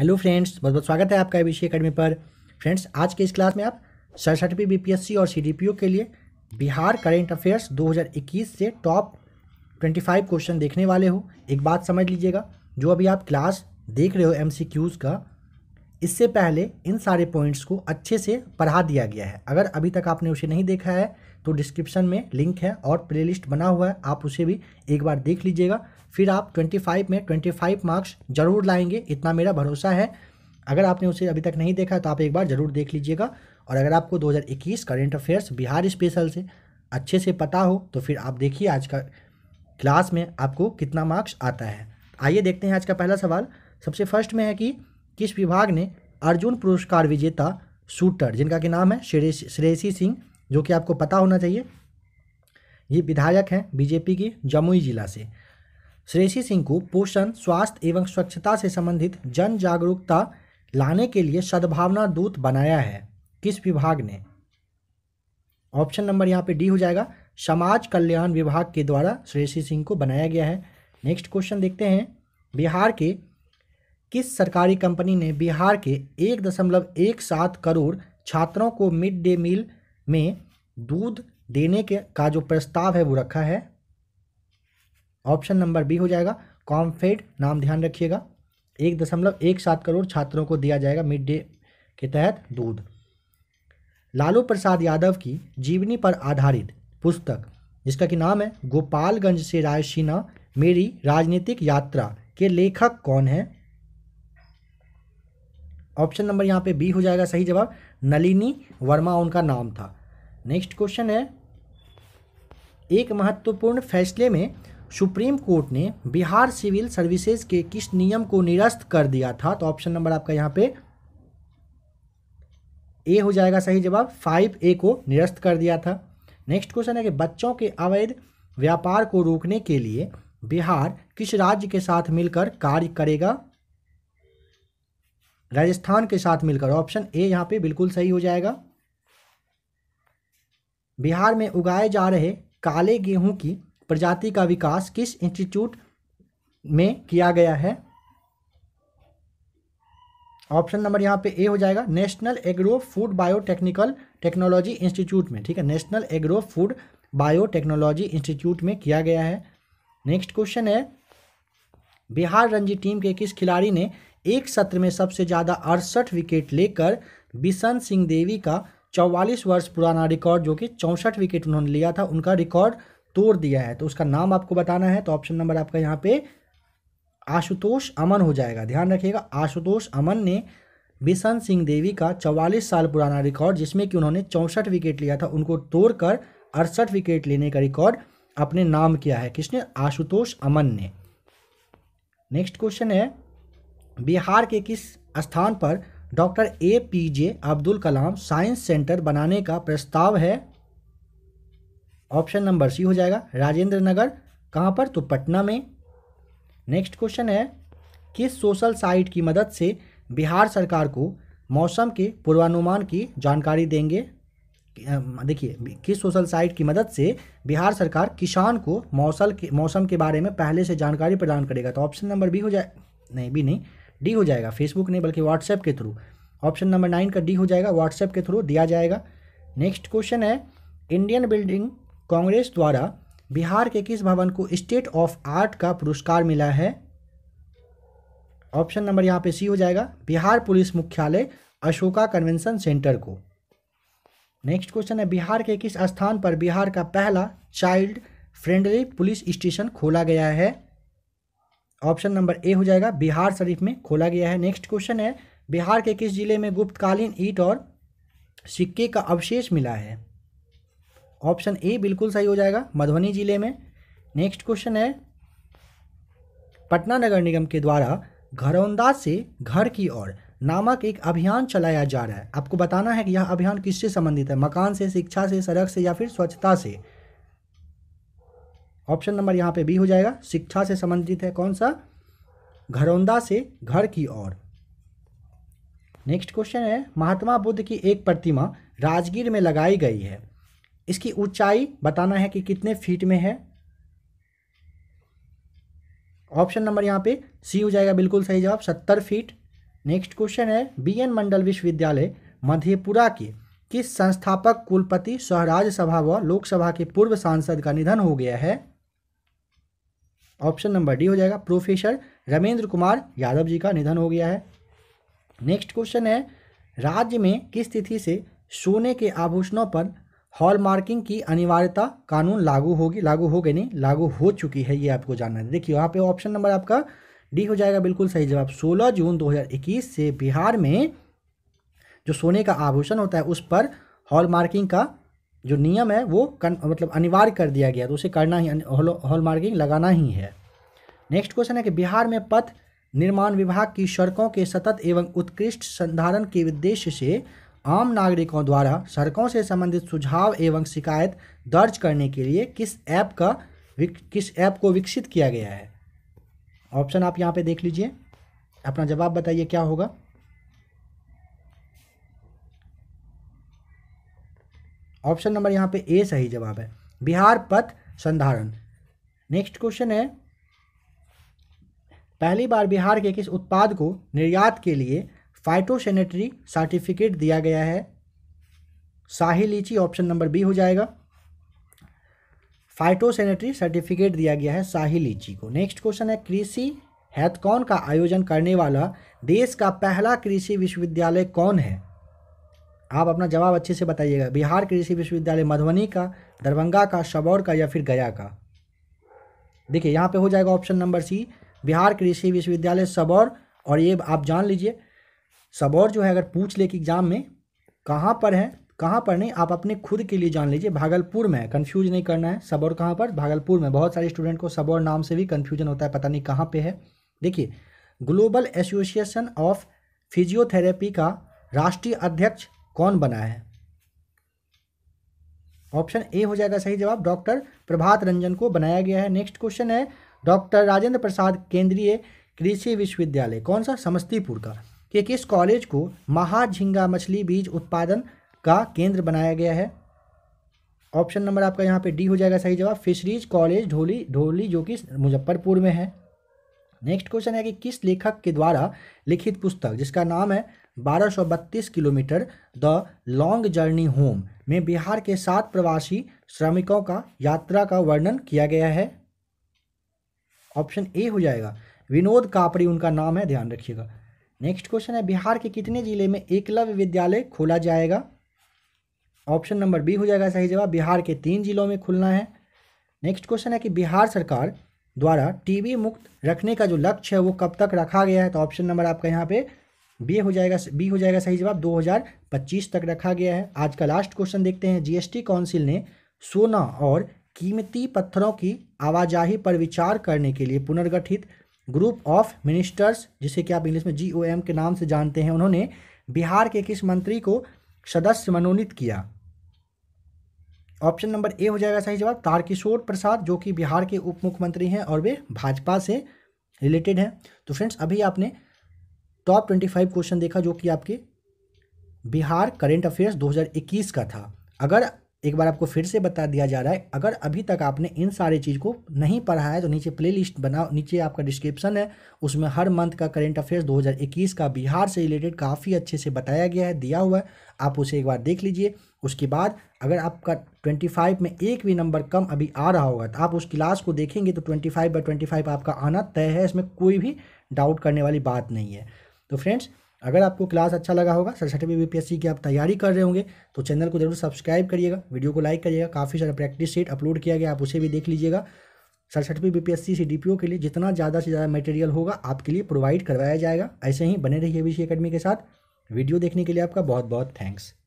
hello friends बहुत बहुत स्वागत है आपका एबीसी अकेडमी पर फ्रेंड्स आज के इस क्लास में आप सड़सठवीं बीपीएससी और सीडीपीओ के लिए बिहार करेंट अफेयर्स 2021 से टॉप 25 क्वेश्चन देखने वाले हो एक बात समझ लीजिएगा जो अभी आप क्लास देख रहे हो एम का इससे पहले इन सारे पॉइंट्स को अच्छे से पढ़ा दिया गया है अगर अभी तक आपने उसे नहीं देखा है तो डिस्क्रिप्शन में लिंक है और प्लेलिस्ट बना हुआ है आप उसे भी एक बार देख लीजिएगा फिर आप 25 में 25 मार्क्स जरूर लाएंगे इतना मेरा भरोसा है अगर आपने उसे अभी तक नहीं देखा तो आप एक बार ज़रूर देख लीजिएगा और अगर आपको 2021 करेंट अफेयर्स बिहार स्पेशल से अच्छे से पता हो तो फिर आप देखिए आज का क्लास में आपको कितना मार्क्स आता है आइए देखते हैं आज का पहला सवाल सबसे फर्स्ट में है कि किस विभाग ने अर्जुन पुरस्कार विजेता शूटर जिनका के नाम है श्रेयसी सिंह जो कि आपको पता होना चाहिए ये विधायक हैं बीजेपी की जमुई जिला से श्रेयसी सिंह को पोषण स्वास्थ्य एवं स्वच्छता से संबंधित जन जागरूकता लाने के लिए सद्भावना दूत बनाया है किस विभाग ने ऑप्शन नंबर यहाँ पे डी हो जाएगा समाज कल्याण विभाग के द्वारा श्रेयसी सिंह को बनाया गया है नेक्स्ट क्वेश्चन देखते हैं बिहार के किस सरकारी कंपनी ने बिहार के एक दशमलव एक सात करोड़ छात्रों को मिड डे मील में दूध देने के का जो प्रस्ताव है वो रखा है ऑप्शन नंबर बी हो जाएगा कॉम्फेड नाम ध्यान रखिएगा एक दशमलव एक सात करोड़ छात्रों को दिया जाएगा मिड डे के तहत दूध लालू प्रसाद यादव की जीवनी पर आधारित पुस्तक जिसका कि नाम है गोपालगंज से रायसीना मेरी राजनीतिक यात्रा के लेखक कौन है ऑप्शन नंबर यहाँ पे बी हो जाएगा सही जवाब नलिनी वर्मा उनका नाम था नेक्स्ट क्वेश्चन है एक महत्वपूर्ण फैसले में सुप्रीम कोर्ट ने बिहार सिविल सर्विसेज के किस नियम को निरस्त कर दिया था तो ऑप्शन नंबर आपका यहाँ पे ए हो जाएगा सही जवाब फाइव ए को निरस्त कर दिया था नेक्स्ट क्वेश्चन है कि बच्चों के अवैध व्यापार को रोकने के लिए बिहार किस राज्य के साथ मिलकर कार्य करेगा राजस्थान के साथ मिलकर ऑप्शन ए यहाँ पे बिल्कुल सही हो जाएगा बिहार में उगाए जा रहे काले गेहूं की प्रजाति का विकास किस इंस्टीट्यूट में किया गया है ऑप्शन नंबर यहाँ पे ए हो जाएगा national agro food biotechnical technology institute में ठीक है national agro food biotechnology institute में किया गया है नेक्स्ट क्वेश्चन है बिहार रणजी टीम के किस खिलाड़ी ने एक सत्र में सबसे ज़्यादा अड़सठ विकेट लेकर बिशन सिंह देवी का चौवालीस वर्ष पुराना रिकॉर्ड जो कि चौंसठ विकेट उन्होंने लिया था उनका रिकॉर्ड तोड़ दिया है तो उसका नाम आपको बताना है तो ऑप्शन नंबर आपका यहाँ पे आशुतोष अमन हो जाएगा ध्यान रखिएगा आशुतोष अमन ने बिशन सिंह देवी का चवालीस साल पुराना रिकॉर्ड जिसमें कि उन्होंने चौंसठ विकेट लिया था उनको तोड़कर अड़सठ विकेट लेने का रिकॉर्ड अपने नाम किया है किसने आशुतोष अमन ने नेक्स्ट क्वेश्चन है बिहार के किस स्थान पर doctor A P J Abdul Kalam science centre बनाने का प्रस्ताव है ऑप्शन नंबर सी हो जाएगा राजेंद्र नगर कहाँ पर तो पटना में नेक्स्ट क्वेश्चन है किस सोशल साइट की मदद से बिहार सरकार को मौसम के पूर्वानुमान की जानकारी देंगे देखिए किस सोशल साइट की मदद से बिहार सरकार किसान को मौसल के मौसम के बारे में पहले से जानकारी प्रदान करेगा तो ऑप्शन नंबर बी हो जाए नहीं बी नहीं डी हो जाएगा फेसबुक नहीं बल्कि व्हाट्सएप के थ्रू ऑप्शन नंबर नाइन का डी हो जाएगा व्हाट्सएप के थ्रू दिया जाएगा नेक्स्ट क्वेश्चन है इंडियन बिल्डिंग कांग्रेस द्वारा बिहार के किस भवन को स्टेट ऑफ आर्ट का पुरस्कार मिला है ऑप्शन नंबर यहाँ पे सी हो जाएगा बिहार पुलिस मुख्यालय अशोका कन्वेंशन सेंटर को नेक्स्ट क्वेश्चन है बिहार के किस स्थान पर बिहार का पहला चाइल्ड फ्रेंडली पुलिस स्टेशन खोला गया है ऑप्शन नंबर ए हो जाएगा बिहार शरीफ में खोला गया है नेक्स्ट क्वेश्चन है बिहार के किस जिले में गुप्तकालीन ईट और सिक्के का अवशेष मिला है ऑप्शन ए बिल्कुल सही हो जाएगा मधुबनी जिले में नेक्स्ट क्वेश्चन है पटना नगर निगम के द्वारा घरौंदा से घर की ओर नामक एक अभियान चलाया जा रहा है आपको बताना है कि यह अभियान किससे संबंधित है मकान से शिक्षा से सड़क से या फिर स्वच्छता से ऑप्शन नंबर यहाँ पे बी हो जाएगा शिक्षा से संबंधित है कौन सा घरौंदा से घर की ओर नेक्स्ट क्वेश्चन है महात्मा बुद्ध की एक प्रतिमा राजगीर में लगाई गई है इसकी ऊंचाई बताना है कि कितने फीट में है ऑप्शन नंबर यहाँ पे सी हो जाएगा बिल्कुल सही जवाब सत्तर फीट नेक्स्ट क्वेश्चन है बी एन मंडल विश्वविद्यालय मधेपुरा के किस संस्थापक कुलपति स्वराज सभा व लोकसभा के पूर्व सांसद का निधन हो गया है ऑप्शन नंबर डी हो जाएगा प्रोफेसर रमेंद्र कुमार यादव जी का निधन हो गया है नेक्स्ट क्वेश्चन है राज्य में किस तिथि से सोने के आभूषणों पर हॉल मार्किंग की अनिवार्यता कानून लागू होगी लागू हो गई नहीं लागू हो चुकी है ये आपको जानना है देखिए यहाँ पे ऑप्शन नंबर आपका डी हो जाएगा बिल्कुल सही जवाब 16 जून 2021 से बिहार में जो सोने का आभूषण होता है उस पर हॉल मार्किंग का जो नियम है वो कन, मतलब अनिवार्य कर दिया गया तो उसे करना ही हॉल मार्किंग लगाना ही है नेक्स्ट क्वेश्चन है कि बिहार में पथ निर्माण विभाग की सड़कों के सतत एवं उत्कृष्ट संधारण के उद्देश्य से आम नागरिकों द्वारा सड़कों से संबंधित सुझाव एवं शिकायत दर्ज करने के लिए किस ऐप का किस ऐप को विकसित किया गया है ऑप्शन आप यहाँ पे देख लीजिए अपना जवाब बताइए क्या होगा ऑप्शन नंबर यहाँ पे ए सही जवाब है बिहार पथ संधारण नेक्स्ट क्वेश्चन है पहली बार बिहार के किस उत्पाद को निर्यात के लिए फाइटोसेनेटरी सर्टिफिकेट दिया गया है शाही लीची ऑप्शन नंबर बी हो जाएगा फाइटोसेनेटरी सर्टिफिकेट दिया गया है शाही लीची को नेक्स्ट क्वेश्चन है कृषि हैथकॉन का आयोजन करने वाला देश का पहला कृषि विश्वविद्यालय कौन है आप अपना जवाब अच्छे से बताइएगा बिहार कृषि विश्वविद्यालय मधुबनी का दरभंगा का सबौर का या फिर गया का देखिए यहाँ पे हो जाएगा ऑप्शन नंबर सी बिहार कृषि विश्वविद्यालय सबौर और ये आप जान लीजिए सबौर जो है अगर पूछ ले कि एग्ज़ाम में कहाँ पर है कहाँ पर नहीं आप अपने खुद के लिए जान लीजिए भागलपुर में कन्फ्यूज नहीं करना है सबौर कहाँ पर भागलपुर में बहुत सारे स्टूडेंट को सबौर नाम से भी कन्फ्यूजन होता है पता नहीं कहाँ पर है देखिए ग्लोबल एसोसिएशन ऑफ फिजियोथेरेपी का राष्ट्रीय अध्यक्ष कौन बना है ऑप्शन ए हो जाएगा सही जवाब डॉक्टर प्रभात रंजन को बनाया गया है नेक्स्ट क्वेश्चन है डॉक्टर राजेंद्र प्रसाद केंद्रीय कृषि विश्वविद्यालय कौन सा समस्तीपुर का कि किस कॉलेज को महाझिंगा मछली बीज उत्पादन का केंद्र बनाया गया है ऑप्शन नंबर आपका यहाँ पे डी हो जाएगा सही जवाब फिशरीज कॉलेज ढोली ढोली जो कि मुजफ्फरपुर में है नेक्स्ट क्वेश्चन है कि किस लेखक के द्वारा लिखित पुस्तक जिसका नाम है 1232 kilometre the long journey home में बिहार के सात प्रवासी श्रमिकों का यात्रा का वर्णन किया गया है ऑप्शन ए हो जाएगा विनोद कापड़ी उनका नाम है ध्यान रखिएगा नेक्स्ट क्वेश्चन है बिहार के कितने जिले में एकलव्य विद्यालय खोला जाएगा ऑप्शन नंबर बी हो जाएगा सही जवाब बिहार के तीन जिलों में खुलना है नेक्स्ट क्वेश्चन है कि बिहार सरकार द्वारा टीबी मुक्त रखने का जो लक्ष्य है वो कब तक रखा गया है तो ऑप्शन नंबर आपका यहाँ पे बी हो जाएगा बी हो जाएगा सही जवाब 2025 तक रखा गया है आज का लास्ट क्वेश्चन देखते हैं जीएसटी काउंसिल ने सोना और कीमती पत्थरों की आवाजाही पर विचार करने के लिए पुनर्गठित ग्रुप ऑफ मिनिस्टर्स जिसे कि आप इंग्लिश में जी के नाम से जानते हैं उन्होंने बिहार के किस मंत्री को सदस्य मनोनीत किया ऑप्शन नंबर ए हो जाएगा सही जवाब तारकिशोर प्रसाद जो कि बिहार के उप मुख्यमंत्री हैं और वे भाजपा से रिलेटेड हैं तो फ्रेंड्स अभी आपने टॉप ट्वेंटी फाइव क्वेश्चन देखा जो कि आपके बिहार करेंट अफेयर्स 2021 का था अगर एक बार आपको फिर से बता दिया जा रहा है अगर अभी तक आपने इन सारे चीज़ को नहीं पढ़ा है तो नीचे प्लेलिस्ट बनाओ नीचे आपका डिस्क्रिप्शन है उसमें हर मंथ का करेंट अफेयर्स 2021 का बिहार से रिलेटेड काफ़ी अच्छे से बताया गया है दिया हुआ है आप उसे एक बार देख लीजिए उसके बाद अगर आपका 25 में एक भी नंबर कम अभी आ रहा होगा तो आप उस क्लास को देखेंगे तो फाइव बाई फाइव आपका आना तय है इसमें कोई भी डाउट करने वाली बात नहीं है तो फ्रेंड्स अगर आपको क्लास अच्छा लगा होगा सड़सठवीं यूपीएससी की आप तैयारी कर रहे होंगे तो चैनल को जरूर सब्सक्राइब करिएगा वीडियो को लाइक करिएगा काफ़ी सारा प्रैक्टिस सेट अपलोड किया गया आप उसे भी देख लीजिएगा सड़सठवीं बीपीएससी से डीपीओ के लिए जितना ज़्यादा से ज़्यादा मटेरियल होगा आपके लिए प्रोवाइड करवाया जाएगा ऐसे ही बने रहिए बीसी अकेडमी के साथ वीडियो देखने के लिए आपका बहुत बहुत थैंक्स